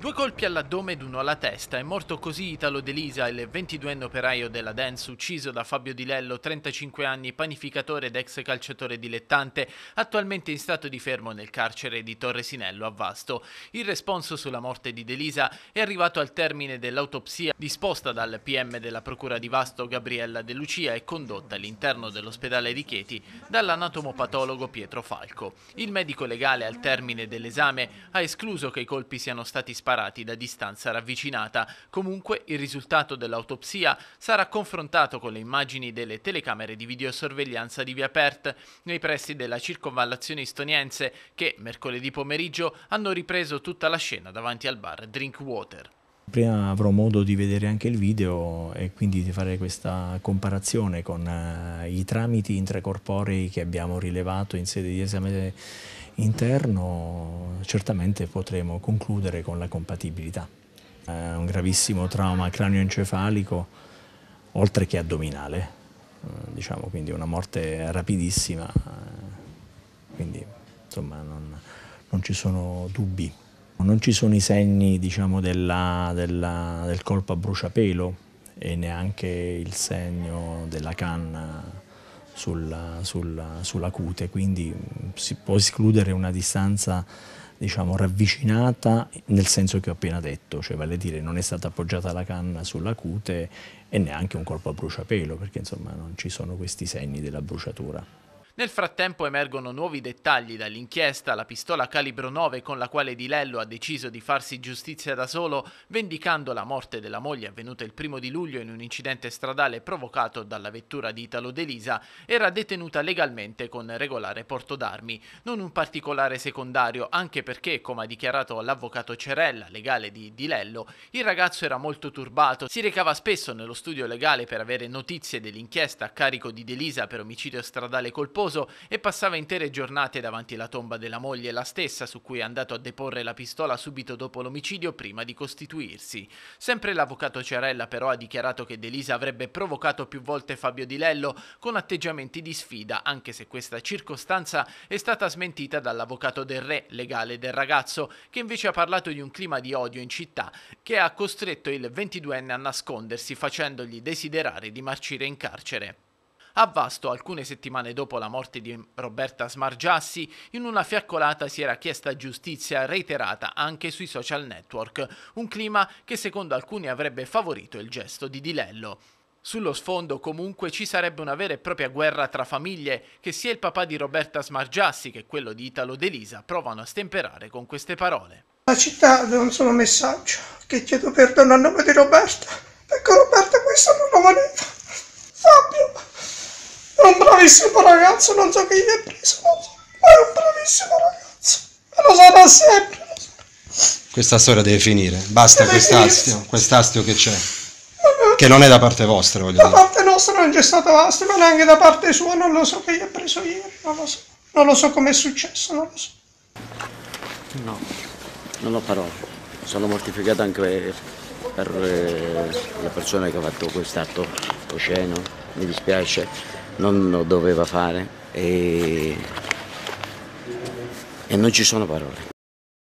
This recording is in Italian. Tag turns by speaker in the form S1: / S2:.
S1: Due colpi all'addome ed uno alla testa è morto così Italo Delisa, il 22enne operaio della Dance, ucciso da Fabio Di Lello, 35 anni, panificatore ed ex calciatore dilettante, attualmente in stato di fermo nel carcere di Torresinello a Vasto. Il responso sulla morte di Delisa è arrivato al termine dell'autopsia disposta dal PM della Procura di Vasto Gabriella De Lucia e condotta all'interno dell'ospedale di Chieti dall'anatomopatologo Pietro Falco. Il medico legale al termine dell'esame ha escluso che i colpi siano stati spacciati sparati da distanza ravvicinata. Comunque il risultato dell'autopsia sarà confrontato con le immagini delle telecamere di videosorveglianza di via Pert, nei pressi della circonvallazione istoniense, che mercoledì pomeriggio hanno ripreso tutta la scena davanti al bar Drinkwater.
S2: Prima avrò modo di vedere anche il video e quindi di fare questa comparazione con eh, i tramiti intracorporei che abbiamo rilevato in sede di esame interno certamente potremo concludere con la compatibilità. È un gravissimo trauma cranioencefalico oltre che addominale, eh, diciamo, quindi una morte rapidissima, eh, quindi insomma non, non ci sono dubbi. Non ci sono i segni diciamo, della, della, del colpo a bruciapelo e neanche il segno della canna sulla, sulla, sulla cute, quindi mm, si può escludere una distanza diciamo, ravvicinata nel senso che ho appena detto, cioè vale a dire non è stata appoggiata la canna sulla cute e neanche un colpo a bruciapelo, perché insomma non ci sono questi segni della bruciatura.
S1: Nel frattempo emergono nuovi dettagli dall'inchiesta, la pistola calibro 9 con la quale Di Lello ha deciso di farsi giustizia da solo, vendicando la morte della moglie avvenuta il primo di luglio in un incidente stradale provocato dalla vettura di Italo Delisa, era detenuta legalmente con regolare porto d'armi, non un particolare secondario, anche perché, come ha dichiarato l'avvocato Cerella, legale di Di Lello, il ragazzo era molto turbato, si recava spesso nello studio legale per avere notizie dell'inchiesta a carico di Delisa per omicidio stradale colposo riposo e passava intere giornate davanti alla tomba della moglie, la stessa su cui è andato a deporre la pistola subito dopo l'omicidio prima di costituirsi. Sempre l'avvocato Ciarella però ha dichiarato che Delisa avrebbe provocato più volte Fabio Di Lello con atteggiamenti di sfida, anche se questa circostanza è stata smentita dall'avvocato del re, legale del ragazzo, che invece ha parlato di un clima di odio in città che ha costretto il 22enne a nascondersi facendogli desiderare di marcire in carcere. A Vasto, alcune settimane dopo la morte di Roberta Smargiassi, in una fiaccolata si era chiesta giustizia reiterata anche sui social network, un clima che secondo alcuni avrebbe favorito il gesto di Dilello. Sullo sfondo comunque ci sarebbe una vera e propria guerra tra famiglie che sia il papà di Roberta Smargiassi che quello di Italo Delisa provano a stemperare con queste parole.
S2: La città aveva un solo messaggio che chiedo perdono a nome di Roberta perché ecco Roberta questo non lo voleva bravissimo ragazzo, non so chi gli è preso, ma è un bravissimo ragazzo, e lo sarà sempre. Questa storia deve finire, basta quest'astio, quest'astio che c'è, che non è da parte vostra, voglio da dire. Da parte nostra non c'è stato astio, ma neanche da parte sua, non lo so chi gli è preso ieri, non lo so, non lo so com'è successo, non lo so. No, non ho parole, sono mortificato anche per eh, la persona che ha fatto quest'atto osceno, mi dispiace non lo doveva fare e, e non ci sono parole.